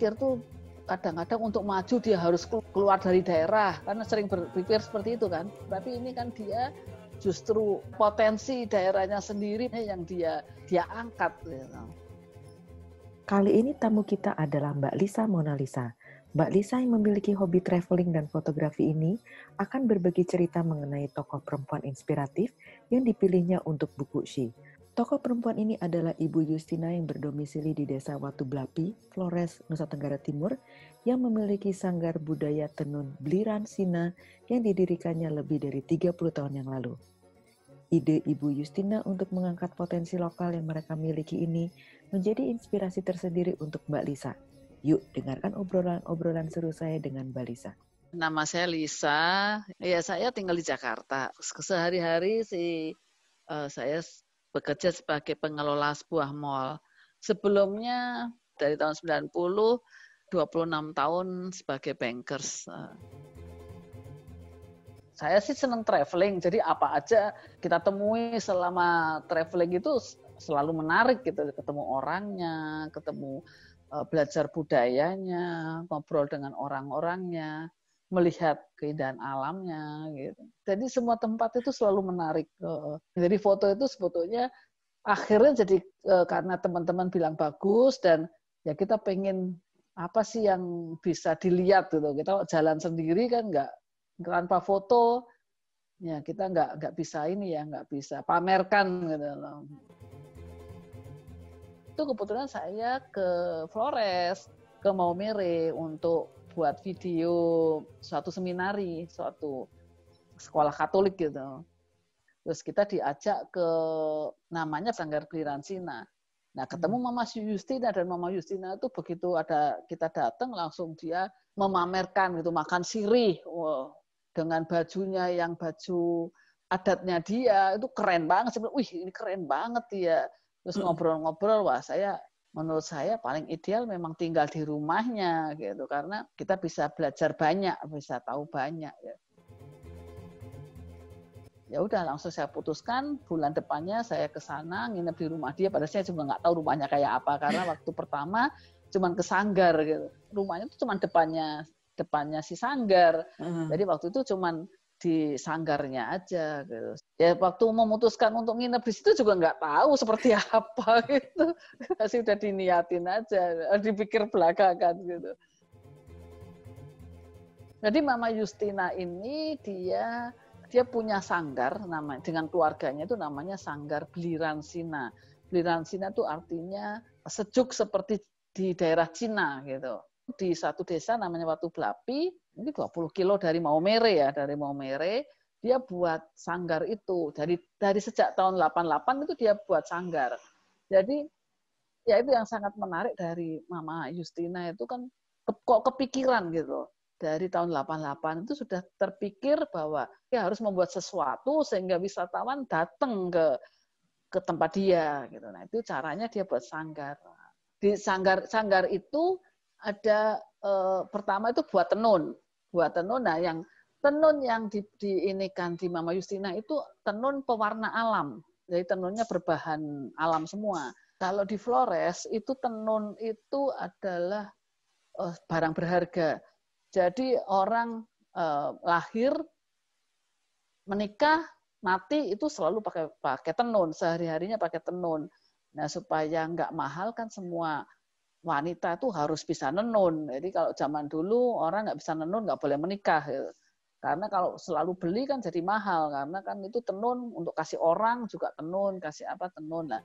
berpikir tuh kadang-kadang untuk maju dia harus keluar dari daerah karena sering berpikir seperti itu kan tapi ini kan dia justru potensi daerahnya sendiri yang dia dia angkat you gitu. kali ini tamu kita adalah Mbak Lisa Mona Lisa Mbak Lisa yang memiliki hobi traveling dan fotografi ini akan berbagi cerita mengenai tokoh perempuan inspiratif yang dipilihnya untuk buku She. Tokoh perempuan ini adalah Ibu Justina yang berdomisili di Desa Watu Blapi, Flores, Nusa Tenggara Timur, yang memiliki sanggar budaya tenun Bliran Sina yang didirikannya lebih dari 30 tahun yang lalu. Ide Ibu Justina untuk mengangkat potensi lokal yang mereka miliki ini menjadi inspirasi tersendiri untuk Mbak Lisa. Yuk dengarkan obrolan-obrolan seru saya dengan Mbak Lisa. Nama saya Lisa, ya saya tinggal di Jakarta. Sehari-hari sih uh, saya bekerja sebagai pengelola sebuah mall. Sebelumnya dari tahun 90 26 tahun sebagai bankers. Saya sih senang traveling, jadi apa aja kita temui selama traveling itu selalu menarik gitu, ketemu orangnya, ketemu eh, belajar budayanya, ngobrol dengan orang-orangnya melihat keindahan alamnya gitu. Jadi semua tempat itu selalu menarik. Jadi foto itu sebetulnya akhirnya jadi eh, karena teman-teman bilang bagus dan ya kita pengen apa sih yang bisa dilihat gitu. Kita jalan sendiri kan nggak tanpa foto ya kita nggak nggak bisa ini ya nggak bisa pamerkan gitu loh. Itu kebetulan saya ke Flores ke Maumere untuk buat video suatu seminari, suatu sekolah Katolik gitu. Terus kita diajak ke namanya Sanggar Kliransina. Nah, ketemu hmm. Mama Yustina dan Mama Yustina itu begitu ada kita datang langsung dia memamerkan gitu makan sirih wow. dengan bajunya yang baju adatnya dia itu keren banget sebenarnya. Wih, ini keren banget dia. Ya. Terus hmm. ngobrol-ngobrol, wah saya menurut saya paling ideal memang tinggal di rumahnya gitu karena kita bisa belajar banyak bisa tahu banyak ya ya udah langsung saya putuskan bulan depannya saya ke sana nginep di rumah dia padahal saya juga nggak tahu rumahnya kayak apa karena waktu pertama cuman ke sanggar gitu rumahnya itu cuman depannya depannya si sanggar uh hmm. -huh. jadi waktu itu cuman di sanggarnya aja gitu. Ya waktu memutuskan untuk nginep di situ juga nggak tahu seperti apa gitu. Kasih udah diniatin aja, dipikir belakangan gitu. Jadi Mama Justina ini dia dia punya sanggar nama dengan keluarganya itu namanya Sanggar Beliran Sina. Beliran Sina itu artinya sejuk seperti di daerah Cina gitu di satu desa namanya Watu Blapi, ini 20 kilo dari Maumere ya, dari Maumere, dia buat sanggar itu. Dari dari sejak tahun 88 itu dia buat sanggar. Jadi ya itu yang sangat menarik dari Mama Justina itu kan ke, kok kepikiran gitu. Dari tahun 88 itu sudah terpikir bahwa ya harus membuat sesuatu sehingga wisatawan datang ke ke tempat dia gitu. Nah, itu caranya dia buat sanggar. Di sanggar sanggar itu ada eh, pertama itu buat tenun, buat tenun. Nah, yang tenun yang di, kan di Mama Yustina itu tenun pewarna alam. Jadi tenunnya berbahan alam semua. Kalau di Flores itu tenun itu adalah eh, barang berharga. Jadi orang eh, lahir menikah mati itu selalu pakai pakai tenun sehari harinya pakai tenun nah supaya nggak mahal kan semua wanita itu harus bisa nenun. Jadi kalau zaman dulu orang nggak bisa nenun nggak boleh menikah. Gitu. Karena kalau selalu beli kan jadi mahal karena kan itu tenun untuk kasih orang juga tenun, kasih apa tenun. Nah.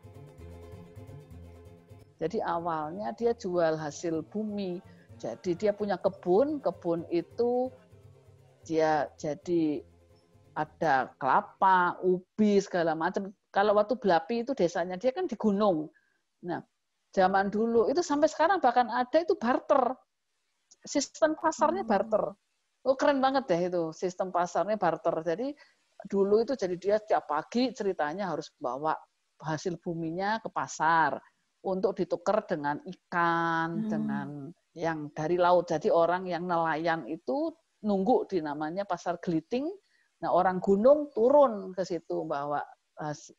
Jadi awalnya dia jual hasil bumi. Jadi dia punya kebun, kebun itu dia jadi ada kelapa, ubi segala macam. Kalau waktu Belapi itu desanya dia kan di gunung. Nah, zaman dulu itu sampai sekarang bahkan ada itu barter sistem pasarnya hmm. barter oh keren banget deh itu sistem pasarnya barter jadi dulu itu jadi dia tiap pagi ceritanya harus bawa hasil buminya ke pasar untuk ditukar dengan ikan hmm. dengan yang dari laut jadi orang yang nelayan itu nunggu di namanya pasar geliting nah orang gunung turun ke situ bawa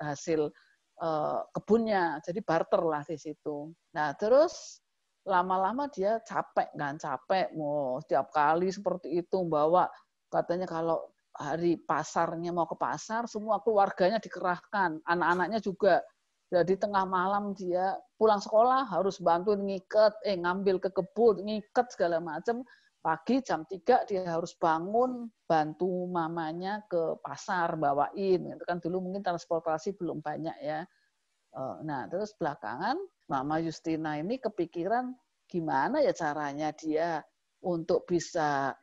hasil Eh, kebunnya. Jadi barter lah di situ. Nah, terus lama-lama dia capek kan, capek mau setiap kali seperti itu bawa katanya kalau hari pasarnya mau ke pasar semua keluarganya dikerahkan, anak-anaknya juga. Jadi nah, tengah malam dia pulang sekolah harus bantu ngiket, eh ngambil ke kebun, ngiket segala macam pagi jam 3 dia harus bangun bantu mamanya ke pasar bawain itu kan dulu mungkin transportasi belum banyak ya eh, nah terus belakangan mama Justina ini kepikiran gimana ya caranya dia untuk bisa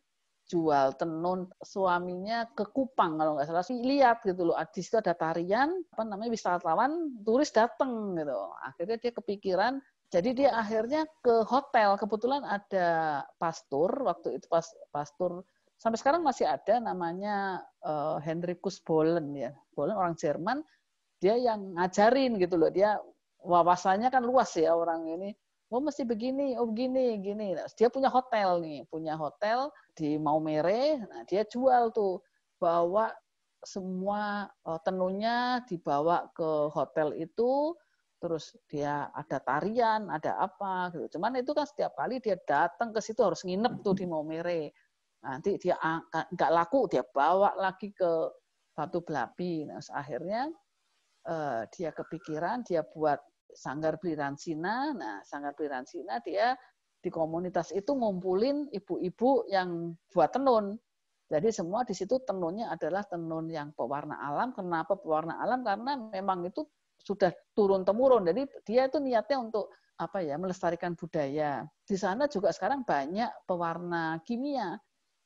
jual tenun suaminya ke Kupang kalau nggak salah lihat gitu loh di situ ada tarian apa namanya wisatawan turis datang gitu akhirnya dia kepikiran jadi dia akhirnya ke hotel. Kebetulan ada pastor, waktu itu pas pastor sampai sekarang masih ada namanya uh, eh, Henrikus Bolen ya. Bolen orang Jerman, dia yang ngajarin gitu loh. Dia wawasannya kan luas ya orang ini. Oh mesti begini, oh begini, gini. Nah, dia punya hotel nih, punya hotel di Maumere. Nah, dia jual tuh bawa semua eh, tenunya dibawa ke hotel itu terus dia ada tarian, ada apa gitu. Cuman itu kan setiap kali dia datang ke situ harus nginep tuh di Maumere. Nanti dia nggak laku, dia bawa lagi ke Batu Belapi. Nah, akhirnya eh, dia kepikiran, dia buat sanggar Priransina. Nah, sanggar Priransina dia di komunitas itu ngumpulin ibu-ibu yang buat tenun. Jadi semua di situ tenunnya adalah tenun yang pewarna alam. Kenapa pewarna alam? Karena memang itu sudah turun temurun. Jadi dia itu niatnya untuk apa ya melestarikan budaya. Di sana juga sekarang banyak pewarna kimia.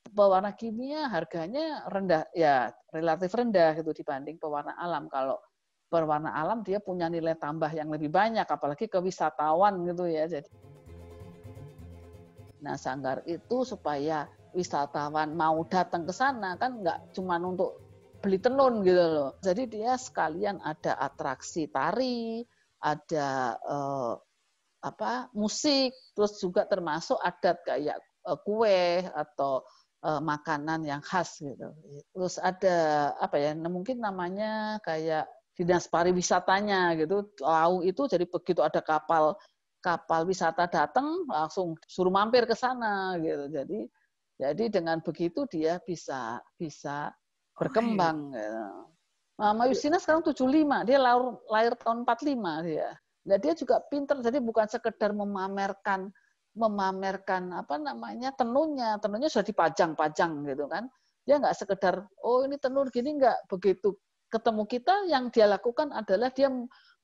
Pewarna kimia harganya rendah ya relatif rendah gitu dibanding pewarna alam. Kalau pewarna alam dia punya nilai tambah yang lebih banyak apalagi ke wisatawan gitu ya. Jadi Nah, sanggar itu supaya wisatawan mau datang ke sana kan nggak cuma untuk beli tenun gitu loh. Jadi dia sekalian ada atraksi tari, ada eh, apa musik, terus juga termasuk adat kayak eh, kue atau eh, makanan yang khas gitu. Terus ada apa ya? Nah, mungkin namanya kayak dinas pariwisatanya gitu. Lau itu jadi begitu ada kapal kapal wisata datang langsung suruh mampir ke sana gitu. Jadi jadi dengan begitu dia bisa bisa Oh, berkembang. Oh, iya. Ya. Nah, Mama Yusina sekarang 75, dia lahir, lahir tahun 45 dia. Nah, dia juga pinter, jadi bukan sekedar memamerkan memamerkan apa namanya tenunnya, tenunnya sudah dipajang-pajang gitu kan. Dia nggak sekedar oh ini tenun gini nggak begitu ketemu kita yang dia lakukan adalah dia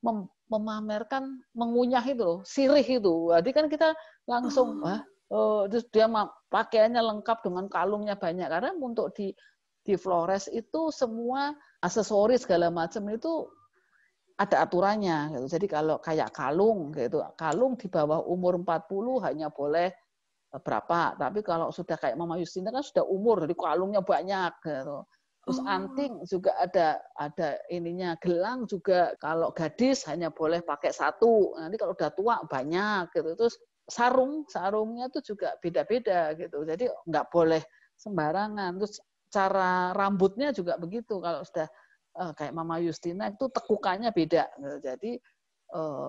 mem memamerkan mengunyah itu loh, sirih itu. Nah, jadi kan kita langsung oh. Wah, oh, terus dia pakaiannya lengkap dengan kalungnya banyak karena untuk di di Flores itu semua aksesoris segala macam itu ada aturannya gitu. Jadi kalau kayak kalung gitu, kalung di bawah umur 40 hanya boleh eh, berapa. Tapi kalau sudah kayak Mama Yustina kan sudah umur, jadi kalungnya banyak gitu. Terus oh. anting juga ada ada ininya, gelang juga kalau gadis hanya boleh pakai satu. Nanti kalau udah tua banyak gitu. Terus sarung, sarungnya tuh juga beda-beda gitu. Jadi nggak boleh sembarangan. Terus cara rambutnya juga begitu kalau sudah uh, kayak Mama Yustina itu tekukannya beda gitu. jadi uh,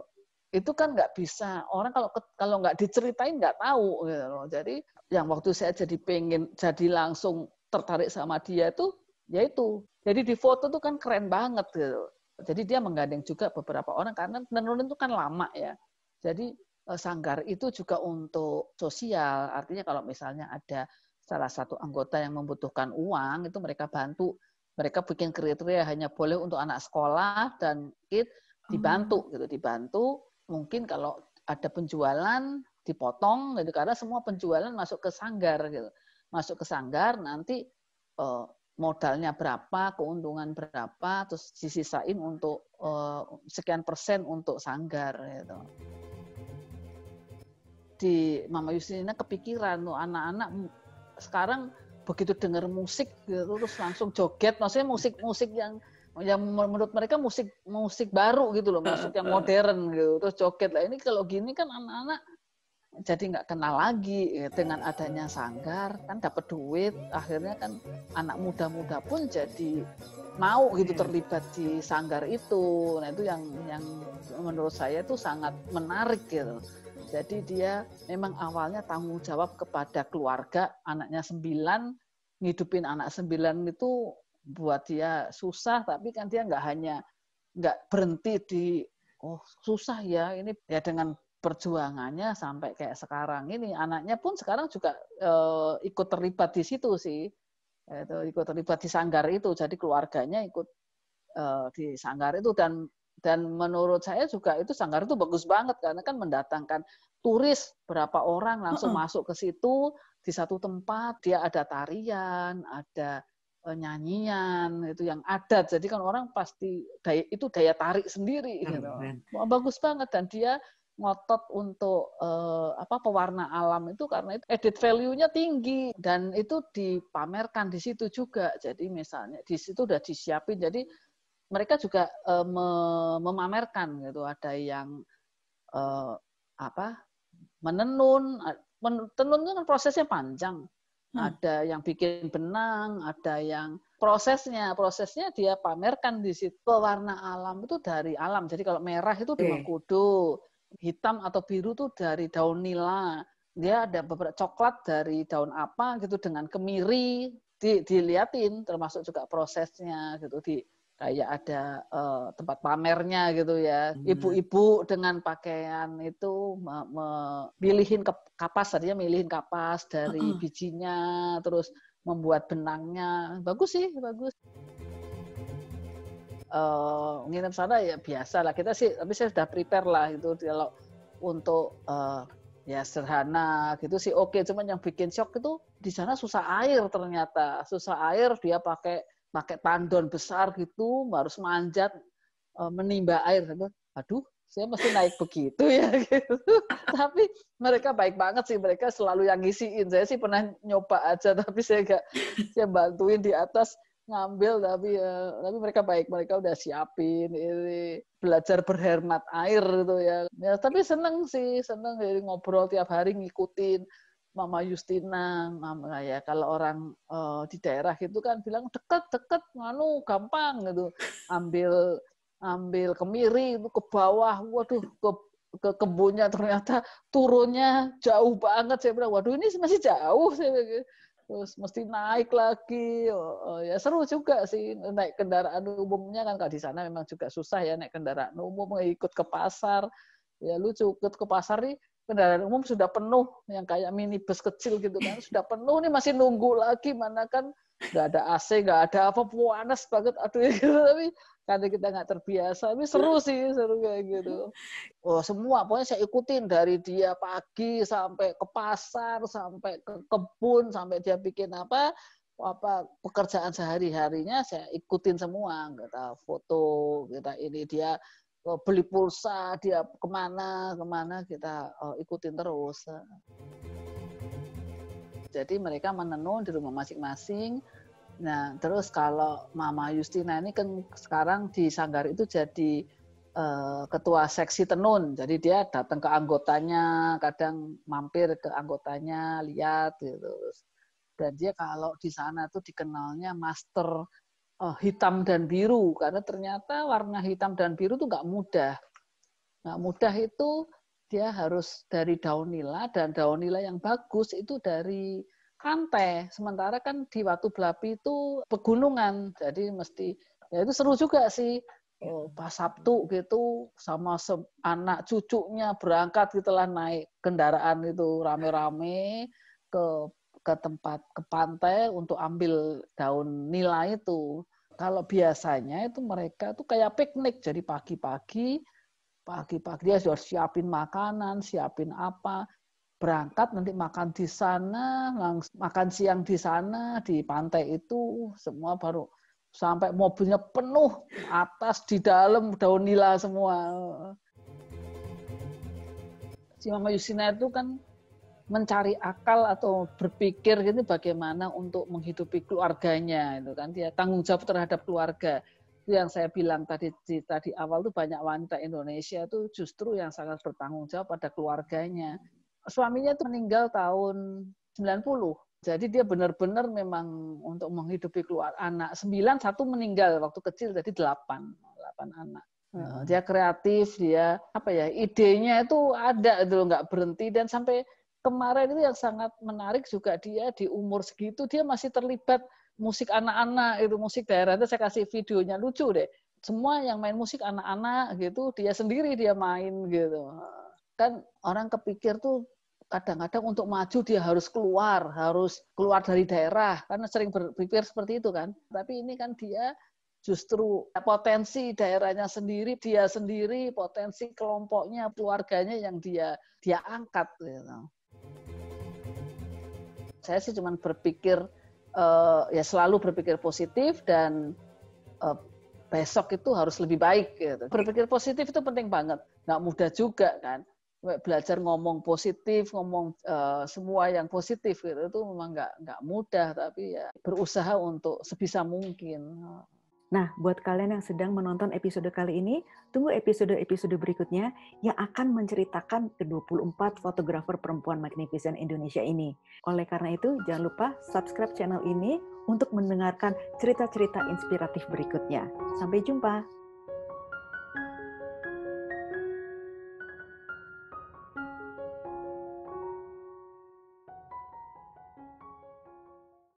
itu kan nggak bisa orang kalau kalau nggak diceritain nggak tahu gitu loh. jadi yang waktu saya jadi pengen jadi langsung tertarik sama dia itu yaitu jadi di foto tuh kan keren banget gitu jadi dia menggandeng juga beberapa orang karena tenun itu kan lama ya jadi eh, sanggar itu juga untuk sosial artinya kalau misalnya ada salah satu anggota yang membutuhkan uang itu mereka bantu mereka bikin kriteria hanya boleh untuk anak sekolah dan kit dibantu hmm. gitu dibantu mungkin kalau ada penjualan dipotong gitu karena semua penjualan masuk ke sanggar gitu masuk ke sanggar nanti uh, modalnya berapa keuntungan berapa terus disisain untuk uh, sekian persen untuk sanggar gitu di Mama Yusinina kepikiran tuh anak-anak sekarang begitu dengar musik gitu, terus langsung joget maksudnya musik-musik yang yang menurut mereka musik musik baru gitu loh musik yang modern gitu terus joget lah ini kalau gini kan anak-anak jadi nggak kenal lagi gitu, dengan adanya sanggar kan dapat duit akhirnya kan anak muda-muda pun jadi mau gitu iya. terlibat di sanggar itu nah itu yang yang menurut saya itu sangat menarik gitu jadi dia memang awalnya tanggung jawab kepada keluarga, anaknya sembilan, ngidupin anak sembilan itu buat dia susah, tapi kan dia nggak hanya nggak berhenti di oh susah ya ini ya dengan perjuangannya sampai kayak sekarang ini anaknya pun sekarang juga e, ikut terlibat di situ sih itu ikut terlibat di sanggar itu jadi keluarganya ikut e, di sanggar itu dan dan menurut saya juga itu sanggar itu bagus banget karena kan mendatangkan turis berapa orang langsung uh -uh. masuk ke situ di satu tempat dia ada tarian ada e, nyanyian itu yang adat jadi kan orang pasti daya, itu daya tarik sendiri gitu bagus banget dan dia ngotot untuk uh, apa pewarna alam itu karena itu edit value-nya tinggi dan itu dipamerkan di situ juga. Jadi misalnya di situ udah disiapin. Jadi mereka juga uh, memamerkan gitu ada yang uh, apa menenun eh, menenun itu kan prosesnya panjang hmm. ada yang bikin benang ada yang prosesnya prosesnya dia pamerkan di situ warna alam itu dari alam jadi kalau merah itu dari kudu hitam atau biru itu dari daun nila dia ada beberapa coklat dari daun apa gitu dengan kemiri di, diliatin termasuk juga prosesnya gitu di kayak ada uh, tempat pamernya gitu ya. Hmm. Ibu-ibu dengan pakaian itu memilihin me, kapas tadinya milihin kapas dari uh -uh. bijinya terus membuat benangnya. Bagus sih, bagus. Uh, nginep sana ya biasa lah kita sih tapi saya sudah prepare lah itu kalau untuk uh, ya sederhana gitu sih oke okay. cuman yang bikin shock itu di sana susah air ternyata susah air dia pakai pakai tandon besar gitu, harus manjat, e, menimba air. Aduh, saya mesti naik begitu ya gitu. tapi mereka baik banget sih mereka selalu yang ngisiin saya sih pernah nyoba aja tapi saya gak saya bantuin di atas ngambil tapi ya, tapi mereka baik mereka udah siapin ini belajar berhemat air gitu ya, ya tapi seneng sih seneng jadi ngobrol tiap hari ngikutin Mama Justina, Mama nah ya kalau orang uh, di daerah itu kan bilang deket-deket, nganu gampang gitu, ambil ambil kemiri itu ke bawah, waduh ke ke kebunnya ternyata turunnya jauh banget saya bilang waduh ini masih jauh saya bilang, gitu. terus mesti naik lagi oh, oh, ya seru juga sih naik kendaraan umumnya kan kalau di sana memang juga susah ya naik kendaraan umum ikut ke pasar ya lucu ikut ke pasar nih kendaraan umum sudah penuh yang kayak minibus kecil gitu kan sudah penuh nih masih nunggu lagi mana kan nggak ada AC nggak ada apa panas banget aduh gitu tapi karena kita nggak terbiasa tapi seru iya. sih seru kayak gitu oh semua pokoknya saya ikutin dari dia pagi sampai ke pasar sampai ke kebun sampai dia bikin apa apa pekerjaan sehari harinya saya ikutin semua kita foto kita ini dia Oh, beli pulsa dia kemana kemana kita oh, ikutin terus jadi mereka menenun di rumah masing-masing nah terus kalau Mama Yustina ini kan sekarang di Sanggar itu jadi eh, ketua seksi tenun jadi dia datang ke anggotanya kadang mampir ke anggotanya lihat gitu dan dia kalau di sana tuh dikenalnya master uh, hitam dan biru karena ternyata warna hitam dan biru itu nggak mudah. Nggak mudah itu dia harus dari daun nila dan daun nila yang bagus itu dari kante. Sementara kan di Watu belapi itu pegunungan, jadi mesti ya itu seru juga sih. Oh, pas Sabtu gitu sama anak cucunya berangkat gitulah naik kendaraan itu rame-rame ke ke tempat ke pantai untuk ambil daun nila itu. Kalau biasanya itu mereka tuh kayak piknik, jadi pagi-pagi pagi-pagi dia sudah siapin makanan, siapin apa, berangkat nanti makan di sana, langsung makan siang di sana di pantai itu semua baru sampai mobilnya penuh atas di dalam daun nila semua. Si Mama Yusina itu kan mencari akal atau berpikir gitu bagaimana untuk menghidupi keluarganya itu kan dia tanggung jawab terhadap keluarga itu yang saya bilang tadi di, tadi awal tuh banyak wanita Indonesia itu justru yang sangat bertanggung jawab pada keluarganya suaminya itu meninggal tahun 90 jadi dia benar-benar memang untuk menghidupi keluar anak sembilan satu meninggal waktu kecil jadi delapan delapan anak hmm. dia kreatif dia apa ya idenya itu ada itu nggak berhenti dan sampai kemarin itu yang sangat menarik juga dia di umur segitu dia masih terlibat musik anak-anak itu musik daerah itu saya kasih videonya lucu deh semua yang main musik anak-anak gitu dia sendiri dia main gitu kan orang kepikir tuh kadang-kadang untuk maju dia harus keluar, harus keluar dari daerah karena sering berpikir seperti itu kan. Tapi ini kan dia justru potensi daerahnya sendiri, dia sendiri, potensi kelompoknya, keluarganya yang dia dia angkat. Gitu saya sih cuma berpikir uh, ya selalu berpikir positif dan uh, besok itu harus lebih baik gitu. Berpikir positif itu penting banget. Nggak mudah juga kan. Belajar ngomong positif, ngomong uh, semua yang positif gitu itu memang nggak nggak mudah tapi ya berusaha untuk sebisa mungkin. Nah, buat kalian yang sedang menonton episode kali ini, tunggu episode-episode berikutnya yang akan menceritakan ke-24 fotografer perempuan magnificent Indonesia ini. Oleh karena itu, jangan lupa subscribe channel ini untuk mendengarkan cerita-cerita inspiratif berikutnya. Sampai jumpa!